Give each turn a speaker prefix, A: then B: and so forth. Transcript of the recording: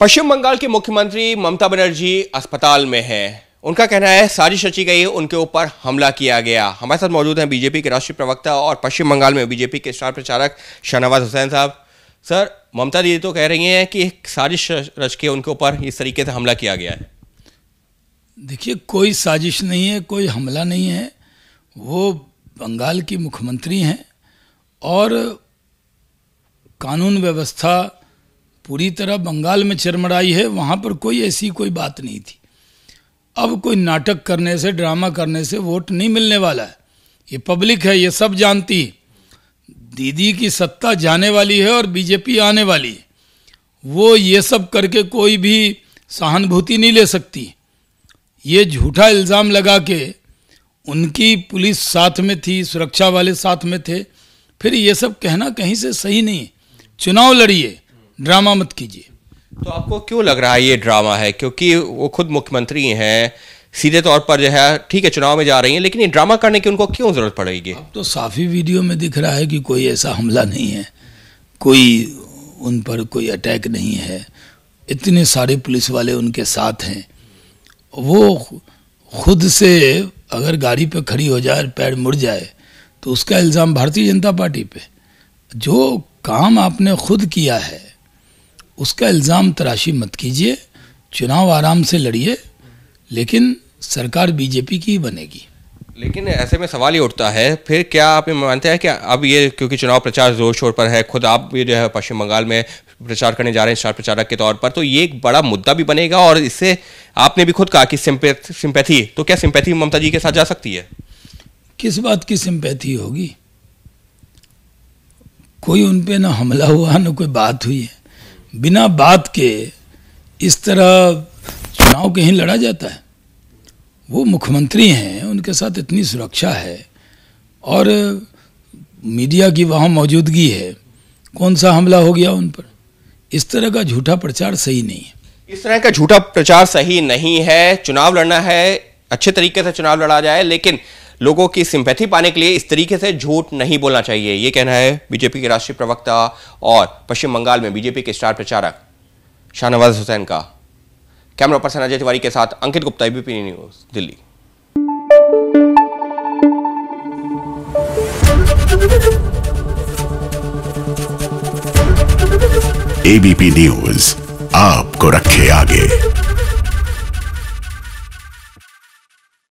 A: पश्चिम बंगाल की मुख्यमंत्री ममता बनर्जी अस्पताल में हैं उनका कहना है साजिश रची गई है उनके ऊपर हमला किया गया हमारे साथ मौजूद हैं बीजेपी के राष्ट्रीय प्रवक्ता और पश्चिम बंगाल में बीजेपी के स्टार प्रचारक शाहनवाज हुसैन साहब सर ममता दीदी तो कह रही हैं कि साजिश रच के उनके ऊपर इस तरीके से हमला किया गया है
B: देखिए कोई साजिश नहीं है कोई हमला नहीं है वो बंगाल की मुख्यमंत्री हैं और कानून व्यवस्था पूरी तरह बंगाल में चरमराई है वहाँ पर कोई ऐसी कोई बात नहीं थी अब कोई नाटक करने से ड्रामा करने से वोट नहीं मिलने वाला है ये पब्लिक है ये सब जानती दीदी की सत्ता जाने वाली है और बीजेपी आने वाली है वो ये सब करके कोई भी सहानुभूति नहीं ले सकती ये झूठा इल्ज़ाम लगा के उनकी पुलिस साथ में थी सुरक्षा वाले साथ में थे फिर ये सब कहना कहीं से सही नहीं चुनाव लड़िए ड्रामा मत कीजिए
A: तो आपको क्यों लग रहा है ये ड्रामा है क्योंकि वो खुद मुख्यमंत्री हैं सीधे तौर पर जो है ठीक है चुनाव में जा रही हैं लेकिन ये ड्रामा करने की उनको क्यों ज़रूरत पड़ेगी अब
B: तो साफी वीडियो में दिख रहा है कि कोई ऐसा हमला नहीं है कोई उन पर कोई अटैक नहीं है इतने सारे पुलिस वाले उनके साथ हैं वो खुद से अगर गाड़ी पे खड़ी हो जाए पैर मुड़ जाए तो उसका इल्ज़ाम भारतीय जनता पार्टी पे जो काम आपने खुद किया है उसका इल्ज़ाम तराशी मत कीजिए चुनाव आराम से लड़िए लेकिन सरकार बीजेपी की बनेगी
A: लेकिन ऐसे में सवाल ये उठता है फिर क्या आप मानते हैं कि अब ये क्योंकि चुनाव प्रचार जोर शोर पर है खुद आप भी जो है पश्चिम बंगाल में प्रचार करने जा रहे हैं स्टार प्रचारक के तौर पर तो ये एक बड़ा मुद्दा भी बनेगा और इससे आपने भी खुद कहा कि सिंपैथी तो क्या सिंपैथी ममता जी के साथ जा सकती है
B: किस बात की सिंपैथी होगी कोई उन पर ना हमला हुआ ना कोई बात हुई है बिना बात के इस तरह चुनाव कहीं लड़ा जाता है वो मुख्यमंत्री हैं उनके साथ इतनी सुरक्षा है और मीडिया की वहाँ मौजूदगी है कौन सा हमला हो गया उन पर इस तरह का झूठा प्रचार सही नहीं है
A: इस तरह का झूठा प्रचार सही नहीं है चुनाव लड़ना है अच्छे तरीके से चुनाव लड़ा जाए लेकिन लोगों की सिंपैथी पाने के लिए इस तरीके से झूठ नहीं बोलना चाहिए यह कहना है बीजेपी के राष्ट्रीय प्रवक्ता और पश्चिम बंगाल में बीजेपी के स्टार प्रचारक शाहनवाज हुसैन का कैमरा पर्सन अजय तिवारी के साथ अंकित गुप्ता एबीपी न्यूज दिल्ली एबीपी न्यूज आपको रखे आगे